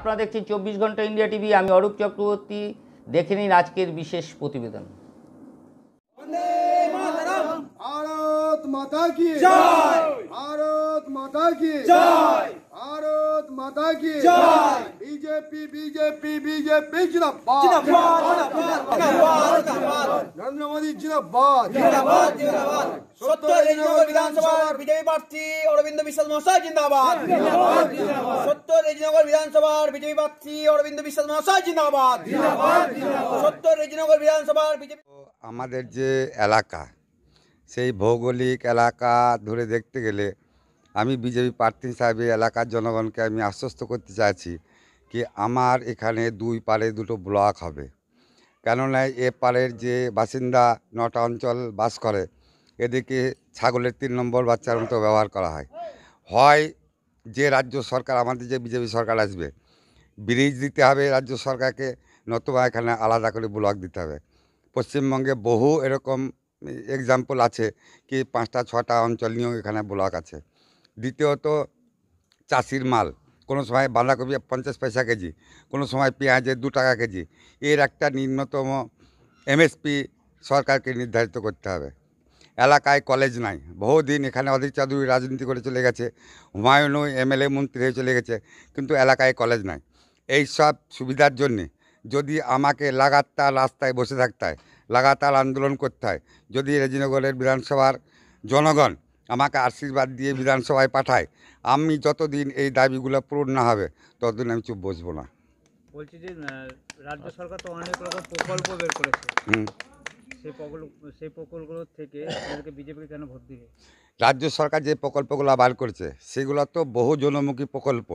আপনারা দেখছেন চব্বিশ ঘন্টা ইন্ডিয়া টিভি আমি অরূপ চক্রবর্তী দেখে নিন আজকের বিশেষ প্রতিবেদন ভারত মাতা কি ভারত মাতা কি মাতাকে জয় বিজেপি বিজেপি বিজেপি जिंदाबाद जिंदाबाद जिंदाबाद जिंदाबाद नंदরাময়দি जिंदाबाद जिंदाबाद শতরিজনগর বিধানসভার বিজয় বক্তি অরবিন্দ বিশাল মহাশয় जिंदाबाद जिंदाबाद শতরিজনগর বিধানসভার বিজয় বক্তি অরবিন্দ বিশাল মহাশয় जिंदाबाद जिंदाबाद শতরিজনগর বিধানসভার বিজেপি আমাদের যে এলাকা সেই ভৌগোলিক এলাকা ধরে দেখতে গেলে আমি বিজেপি প্রার্থী হিসাবে এলাকার জনগণকে আমি আশ্বস্ত করতে চাইছি কি আমার এখানে দুই পারে দুটো ব্লক হবে কেননা এ পারের যে বাসিন্দা নটা অঞ্চল বাস করে এদিকে ছাগলের তিন নম্বর বাচ্চার মতো ব্যবহার করা হয় হয় যে রাজ্য সরকার আমাদের যে বিজেপি সরকার আসবে ব্রিজ দিতে হবে রাজ্য সরকারকে নতুবা এখানে আলাদা করে ব্লক দিতে হবে পশ্চিমবঙ্গে বহু এরকম এক্সাম্পল আছে কি পাঁচটা ছটা অঞ্চল নিয়েও এখানে ব্লক আছে দ্বিতীয়ত চাষির মাল কোনো সময় বাঁধাকপি পঞ্চাশ পয়সা কেজি কোনো সময় পেঁয়াজের দু টাকা কেজি এর একটা নিম্নতম এমএসপি সরকারকে নির্ধারিত করতে হবে এলাকায় কলেজ নাই বহুদিন এখানে অধীর চৌধুরী রাজনীতি করে চলে গেছে হুমায়ুনও এমএলএ মন্ত্রী হয়ে চলে গেছে কিন্তু এলাকায় কলেজ নাই এই সব সুবিধার জন্যে যদি আমাকে লাগাতার রাস্তায় বসে থাকতে হয় লাগাতার আন্দোলন করতে হয় যদি রেজিনগরের বিধানসভার জনগণ আমাকে আশীর্বাদ দিয়ে বিধানসভায় পাঠায় আমি যতদিন এই দাবিগুলো পূরণ না হবে ততদিন আমি চুপ বসবো না বলছি যে রাজ্য সরকার তো অনেক রকম প্রকল্প বের করেছে সেই প্রকল্প সেই প্রকল্পগুলো থেকে কেন ভোট দিবে রাজ্য সরকার যে প্রকল্পগুলো বার করেছে সেগুলো তো বহু জনমুখী প্রকল্প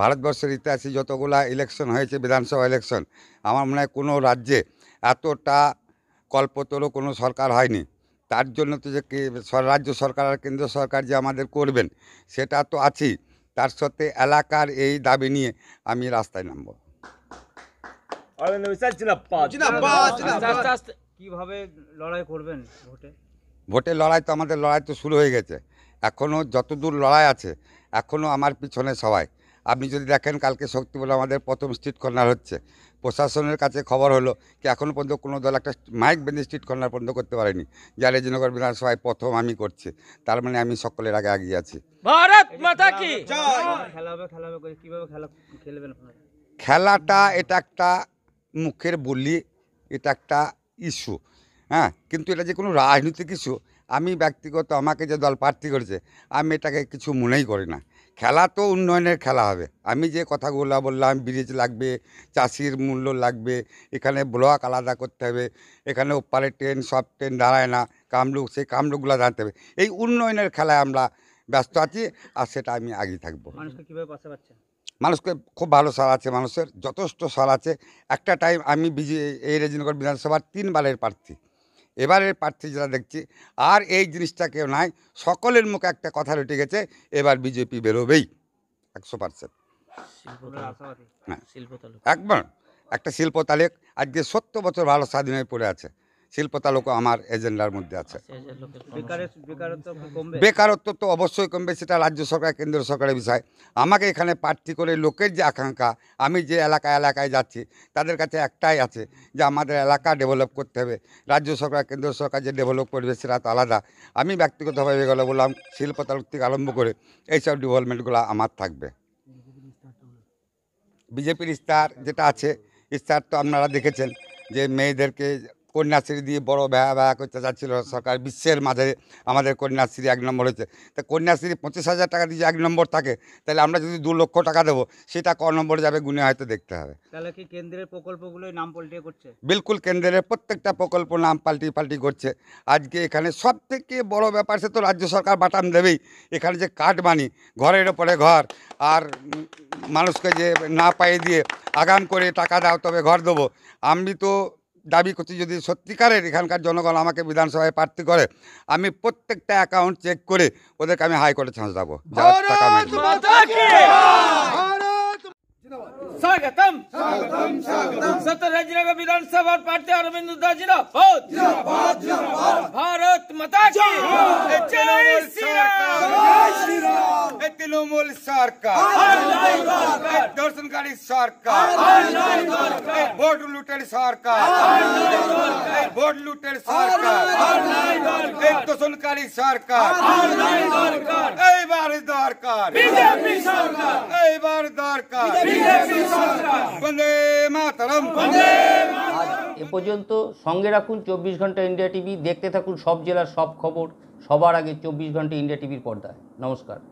ভারতবর্ষের ইতিহাসে যতগুলো ইলেকশন হয়েছে বিধানসভা ইলেকশন আমার মনে হয় কোনো রাজ্যে এতটা কল্পতরও কোনো সরকার হয়নি তার জন্য তো যে রাজ্য সরকার আর কেন্দ্র সরকার যে আমাদের করবেন সেটা তো আছেই তার সাথে এলাকার এই দাবি নিয়ে আমি রাস্তায় নামব কিভাবে লড়াই করবেন ভোটে লড়াই তো আমাদের লড়াই তো শুরু হয়ে গেছে এখনও যতদূর লড়াই আছে এখনও আমার পিছনে সবাই আপনি যদি দেখেন কালকে শক্তি বলে আমাদের প্রথম স্ট্রিট কর্নার হচ্ছে প্রশাসনের কাছে খবর হলো কি এখনও পর্যন্ত কোনো দল একটা মাইক বেঁধে স্ট্রিট কর্নার পর্যন্ত করতে পারেনি যা জিনগর বিধানসভায় প্রথম আমি করছি তার মানে আমি সকলের আগে আগিয়ে আছি খেলাটা এটা একটা মুখের বলি এটা একটা ইস্যু হ্যাঁ কিন্তু এটা যে কোনো রাজনৈতিক ইস্যু আমি ব্যক্তিগত আমাকে যে দল প্রার্থী করেছে আমি এটাকে কিছু মনেই করি না খেলা তো উন্নয়নের খেলা হবে আমি যে কথাগুলো বললাম ব্রিজ লাগবে চাষির মূল্য লাগবে এখানে ব্লক আলাদা করতে হবে এখানে ওপারে ট্রেন সব ট্রেন দাঁড়ায় না কামলুক সেই কামলুকগুলো দাঁড়াতে হবে এই উন্নয়নের খেলায় আমরা ব্যস্ত আছি আর সেটা আমি আগে থাকবো মানুষকে খুব ভালো সার আছে মানুষের যথেষ্ট সার আছে একটা টাইম আমি বিজে এই রেজিনগর বিধানসভার তিনবারের প্রার্থী এবারের প্রার্থী যারা দেখছি আর এই জিনিসটা কেউ নাই সকলের মুখে একটা কথা রটে গেছে এবার বিজেপি বেরোবেই একশো পার্সেন্ট হ্যাঁ একবার একটা শিল্প তালেক আজকে সত্তর বছর ভালো স্বাধীন হয়ে পড়ে আছে শিল্পতা লোক আমার এজেন্ডার মধ্যে আছে আচ্ছা, বেকারত্ব তো অবশ্যই কমবে সেটা রাজ্য সরকার কেন্দ্র সরকারের বিষয় আমাকে এখানে প্রার্থী করে লোকের যে আকাঙ্ক্ষা আমি যে এলাকা এলাকায় যাচ্ছি তাদের কাছে একটাই আছে যে আমাদের এলাকা ডেভেলপ করতে হবে রাজ্য সরকার কেন্দ্র সরকার যে ডেভেলপ করবে সেটা তো আলাদা আমি ব্যক্তিগতভাবে গেলে বললাম শিল্প লোক থেকে আরম্ভ করে এইসব ডেভেলপমেন্টগুলো আমার থাকবে বিজেপির স্টার যেটা আছে স্টার তো আপনারা দেখেছেন যে মেয়েদেরকে কন্যাশ্রী দিয়ে বড় ভ্যা ভ্যা করতে চাচ্ছিল সরকার বিশ্বের মাঝে আমাদের কন্যাশ্রী এক নম্বর হয়েছে তা কন্যাশ্রী পঁচিশ হাজার টাকা দিয়ে এক নম্বর থাকে তাহলে আমরা যদি দু লক্ষ টাকা দেবো সেটা ক নম্বরে যাবে গুণে হয়তো দেখতে হবে তাহলে কি কেন্দ্রের প্রকল্পগুলো নাম পাল্টে করছে বিলকুল কেন্দ্রের প্রত্যেকটা প্রকল্প নাম পাল্টি পাল্টি করছে আজকে এখানে সব থেকে বড় ব্যাপার সে তো রাজ্য সরকার বাটান দেবেই এখানে যে কাঠ বানি ঘরের ওপরে ঘর আর মানুষকে যে না পাইয়ে দিয়ে আগাম করে টাকা দাও তবে ঘর দেবো আমি তো দাবি করছি যদি সত্যিকারের এখানকার জনগণ আমাকে বিধানসভায় প্রার্থী করে আমি প্রত্যেকটা অ্যাকাউন্ট চেক করে ওদেরকে আমি হাইকোর্টে চান্স দেবো বিধানসভার তৃণমূল সরকার সরকার এইবার দরকার এ পর্যন্ত সঙ্গে রাখুন চব্বিশ ঘন্টা ইন্ডিয়া টিভি দেখতে থাকুন সব জেলার সব খবর সবার আগে চব্বিশ ঘন্টা ইন্ডিয়া টিভির পর্দায় নমস্কার